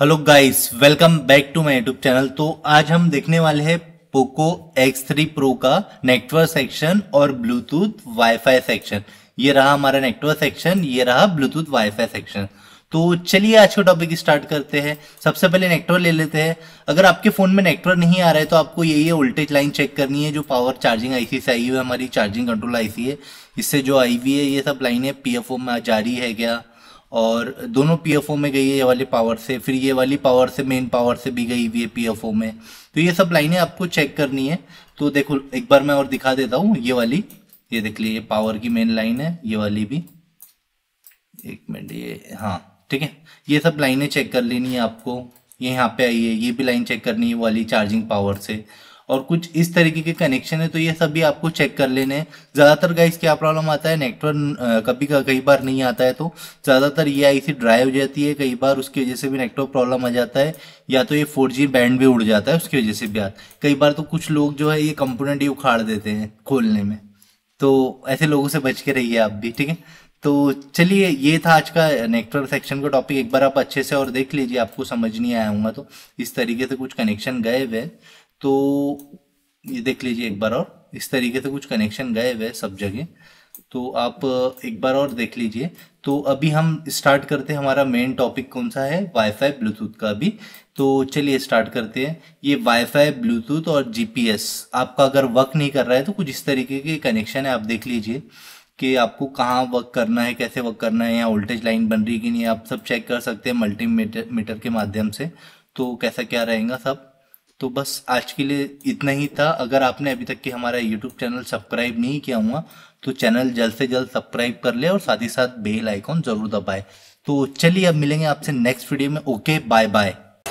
hello guys welcome back to my YouTube channel तो आज हम देखने वाले हैं पोको X3 Pro का नेटवर्क सेक्शन और ब्लूटूथ वाईफाई सेक्शन ये रहा हमारा नेटवर्क सेक्शन ये रहा ब्लूटूथ वाईफाई सेक्शन तो चलिए आज का टॉपिक स्टार्ट करते हैं सबसे पहले नेटवर्क ले लेते हैं अगर आपके फ़ोन में नेटवर्क नहीं आ रहा है तो आपको यही है वोल्टेज लाइन चेक करनी है जो पावर चार्जिंग आईसी से आई हुई है हमारी चार्जिंग कंट्रोल आईसी है इससे जो आई हुई है ये सब लाइनें पीएफओ में जारी है क्या और दोनों पी में गई है ये वाली पावर से फिर ये वाली पावर से मेन पावर से भी गई हुई है पी में तो ये सब लाइनें आपको चेक करनी है तो देखो एक बार मैं और दिखा देता हूँ ये वाली ये देख लीजिए पावर की मेन लाइन है ये वाली भी एक मिनट ये हाँ ठीक है ये सब लाइनें चेक कर लेनी है आपको ये यहाँ पे आई है ये भी लाइन चेक करनी है वाली चार्जिंग पावर से और कुछ इस तरीके के कनेक्शन है तो ये सब भी आपको चेक कर लेने हैं ज़्यादातर गाइस क्या प्रॉब्लम आता है नेटवर्क कभी कई बार नहीं आता है तो ज़्यादातर ये आईसी ड्राई हो जाती है कई बार उसकी वजह से भी नेटवर्क प्रॉब्लम आ जाता है या तो ये फोर बैंड भी उड़ जाता है उसकी वजह से भी आता कई बार तो कुछ लोग जो है ये कंपोनेंट ही उखाड़ देते हैं खोलने में तो ऐसे लोगों से बच के रहिए आप भी ठीक है तो चलिए ये था आज का नेटवर्क सेक्शन का टॉपिक एक बार आप अच्छे से और देख लीजिए आपको समझ नहीं आया होगा तो इस तरीके से कुछ कनेक्शन गए हुए तो ये देख लीजिए एक बार और इस तरीके से कुछ कनेक्शन गए हुए सब जगह तो आप एक बार और देख लीजिए तो अभी हम स्टार्ट करते हैं हमारा मेन टॉपिक कौन सा है वाईफाई ब्लूटूथ का अभी तो चलिए स्टार्ट करते हैं ये वाईफाई ब्लूटूथ और जीपीएस आपका अगर वर्क नहीं कर रहा है तो कुछ इस तरीके के कनेक्शन है आप देख लीजिए कि आपको कहाँ वर्क करना है कैसे वर्क करना है यहाँ वोल्टेज लाइन बन रही कि नहीं आप सब चेक कर सकते हैं मल्टी मीटर मीटर के माध्यम से तो कैसा क्या रहेगा सब तो बस आज के लिए इतना ही था अगर आपने अभी तक के हमारा यूट्यूब चैनल सब्सक्राइब नहीं किया हुआ तो चैनल जल्द से जल्द सब्सक्राइब कर ले और साथ ही साथ बेल आइकॉन जरूर दबाए तो चलिए अब मिलेंगे आपसे नेक्स्ट वीडियो में ओके बाय बाय